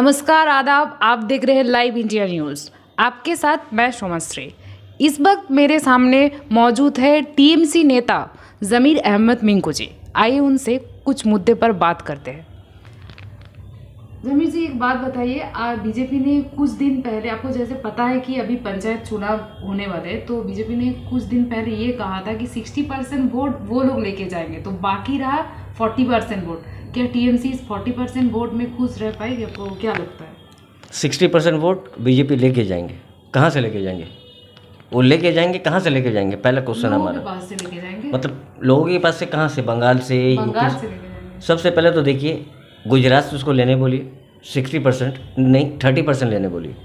नमस्कार आदाब आप देख रहे हैं लाइव इंडिया न्यूज़ आपके साथ मैं श्री इस वक्त मेरे सामने मौजूद है टीएमसी नेता ज़मीर अहमद मिंकू जी आइए उनसे कुछ मुद्दे पर बात करते हैं जमीर जी एक बात बताइए बीजेपी ने कुछ दिन पहले आपको जैसे पता है कि अभी पंचायत चुनाव होने वाले तो बीजेपी ने कुछ दिन पहले ये कहा था कि 60 परसेंट वोट वो लोग लेके जाएंगे तो बाकी रहा फोर्टी परसेंट वोट क्या टीएमसी इस फोर्टी परसेंट वोट में खुश रह पाएगी आपको क्या लगता है सिक्सटी परसेंट वोट बीजेपी लेके जाएंगे कहाँ से लेके जाएंगे वो लेके जाएंगे कहाँ से लेके जाएंगे पहला क्वेश्चन हमारा मतलब लोगों के पास से कहाँ से बंगाल से यूपी सबसे पहले तो देखिए गुजरात से उसको लेने बोलिए सिक्सटी परसेंट नहीं थर्टी परसेंट लेने बोलिए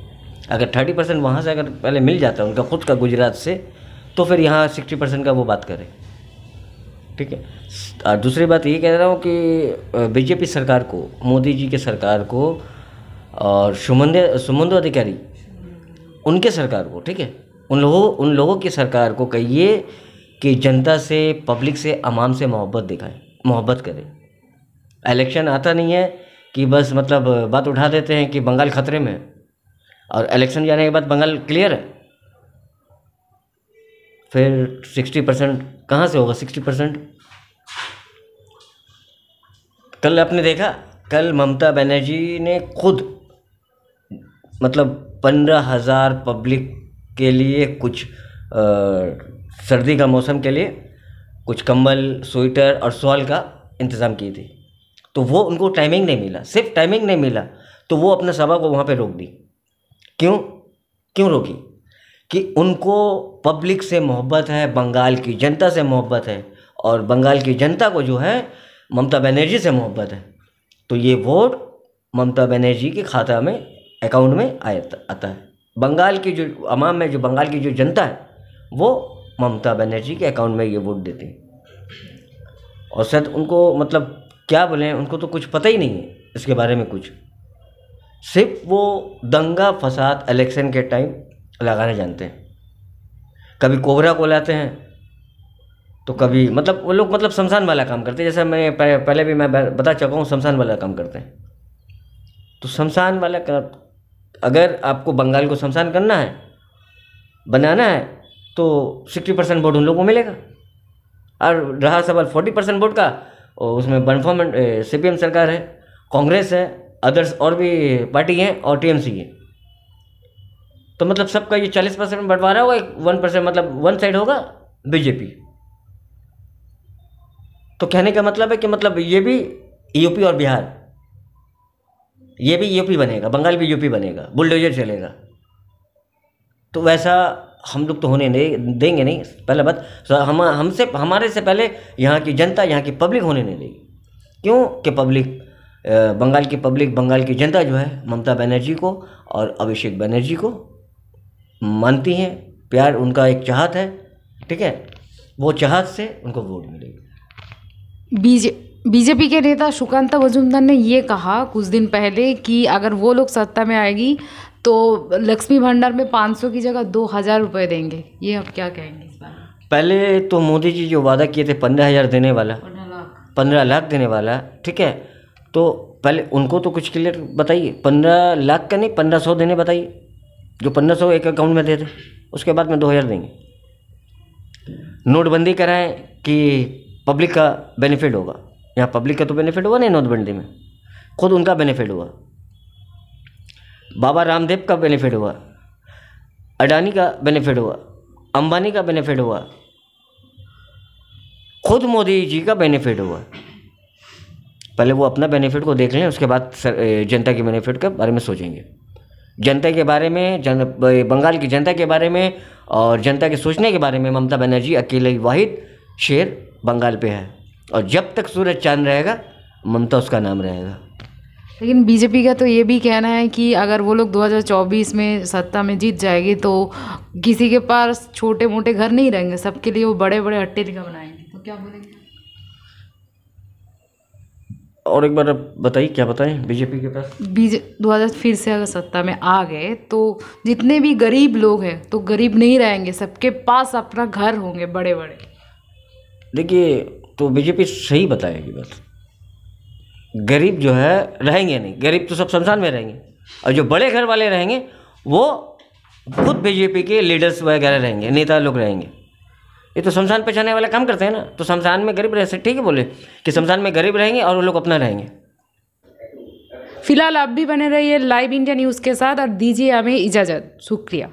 अगर थर्टी परसेंट वहाँ से अगर पहले मिल जाता है उनका खुद का गुजरात से तो फिर यहाँ सिक्सटी परसेंट का वो बात करें ठीक है और दूसरी बात ये कह रहा हूँ कि बीजेपी सरकार को मोदी जी के सरकार को और सुमंद सुमंदो अधिकारी उनके सरकार को ठीक है उन लोगों उन लोगों की सरकार को कहिए कि जनता से पब्लिक से आमाम से मोहब्बत दिखाएं मोहब्बत करें इलेक्शन आता नहीं है कि बस मतलब बात उठा देते हैं कि बंगाल खतरे में है और इलेक्शन जाने के बाद बंगाल क्लियर है फिर सिक्सटी परसेंट कहाँ से होगा सिक्सटी परसेंट कल आपने देखा कल ममता बनर्जी ने खुद मतलब पंद्रह हज़ार पब्लिक के लिए कुछ आ, सर्दी का मौसम के लिए कुछ कंबल स्वेटर और सॉल का इंतज़ाम की थी तो वो उनको टाइमिंग नहीं मिला सिर्फ टाइमिंग नहीं मिला तो वो अपना सभा को वहाँ पे रोक दी क्यों क्यों रोकी कि उनको पब्लिक से मोहब्बत है बंगाल की जनता से मोहब्बत है और बंगाल की जनता को जो है ममता बनर्जी से मोहब्बत है तो ये वोट ममता बनर्जी के खाता में अकाउंट में आता है बंगाल की जो अमाम में जो बंगाल की जो जनता है वो ममता बनर्जी के अकाउंट में ये वोट देती है और शायद उनको मतलब क्या बोलें उनको तो कुछ पता ही नहीं है इसके बारे में कुछ सिर्फ वो दंगा फसाद इलेक्शन के टाइम लगाने जानते हैं कभी कोबरा को लाते हैं तो कभी मतलब वो लोग मतलब शमशान वाला काम करते हैं जैसा मैं पहले भी मैं बता चुका हूँ शमशान वाला काम करते हैं तो शमशान वाला काम अगर आपको बंगाल को शमशान करना है बनाना है तो सिक्सटी परसेंट वोट उन लोगों को मिलेगा और रहा सवाल फोर्टी परसेंट वोट का और उसमें बनफॉर्म सी पी सरकार है कांग्रेस है अदर्स और भी पार्टी हैं और टी एम सी है तो मतलब सबका ये चालीस परसेंट बंटवारा होगा एक वन परसेंट मतलब वन साइड होगा बीजेपी तो कहने का मतलब है कि मतलब ये भी यूपी और बिहार ये भी यूपी बनेगा बंगाल भी यूपी बनेगा बुलडोजर चलेगा तो वैसा हम लोग तो होने नहीं देंगे नहीं पहला बात तो हम हमसे हमारे से पहले यहाँ की जनता यहाँ की पब्लिक होने नहीं देगी क्यों कि पब्लिक बंगाल की पब्लिक बंगाल की जनता जो है ममता बनर्जी को और अभिषेक बनर्जी को मानती हैं प्यार उनका एक चाहत है ठीक है वो चाहत से उनको वोट मिलेगी बीजे बीजेपी के नेता सुकांता मजुमदार ने ये कहा कुछ दिन पहले कि अगर वो लोग सत्ता में आएगी तो लक्ष्मी भंडार में 500 की जगह दो हज़ार रुपये देंगे ये आप क्या कहेंगे इस बार पहले तो मोदी जी जो वादा किए थे पंद्रह हज़ार देने वाला पंद्रह लाख देने वाला ठीक है तो पहले उनको तो कुछ क्लियर बताइए पंद्रह लाख का नहीं पंद्रह सौ देने बताइए जो पंद्रह सौ एक अकाउंट में दे दें उसके बाद में दो हज़ार देंगे नोटबंदी कराएं कि पब्लिक का बेनिफिट होगा यहाँ पब्लिक का तो बेनिफिट हुआ नहीं नोटबंदी में खुद उनका बेनिफिट हुआ बाबा रामदेव का बेनिफिट हुआ अडानी का बेनिफिट हुआ अंबानी का बेनिफिट हुआ खुद मोदी जी का बेनिफिट हुआ पहले वो अपना बेनिफिट को देख लें उसके बाद जनता के बेनिफिट के बारे में सोचेंगे जनता के बारे में जन बंगाल की जनता के बारे में और जनता के सोचने के बारे में ममता बनर्जी अकेले वाहिद शेर बंगाल पे है और जब तक सूरज चांद रहेगा ममता उसका नाम रहेगा लेकिन बीजेपी का तो ये भी कहना है कि अगर वो लोग 2024 में सत्ता में जीत जाएगी तो किसी के पास छोटे मोटे घर नहीं रहेंगे सबके लिए वो बड़े बड़े हट्टे निका बनाएंगे तो क्या बोलेंगे और एक बार आप बताइए क्या बताएं बीजेपी के पास बीजे दो हज़ार फिर से अगर सत्ता में आ गए तो जितने भी गरीब लोग हैं तो गरीब नहीं रहेंगे सबके पास अपना घर होंगे बड़े बड़े देखिए तो बीजेपी सही बताएगी बस गरीब जो है रहेंगे नहीं गरीब तो सब शमशान में रहेंगे और जो बड़े घर वाले रहेंगे वो खुद बीजेपी के लीडर्स वगैरह रहेंगे नेता लोग रहेंगे ये तो शमशान पहचाने वाला काम करते हैं ना तो शमशान में गरीब रह ठीक है बोले कि शमशान में गरीब रहेंगे और वो लोग अपना रहेंगे फिलहाल आप भी बने रहिए लाइव इंडिया न्यूज़ के साथ और दीजिए हमें इजाज़त शुक्रिया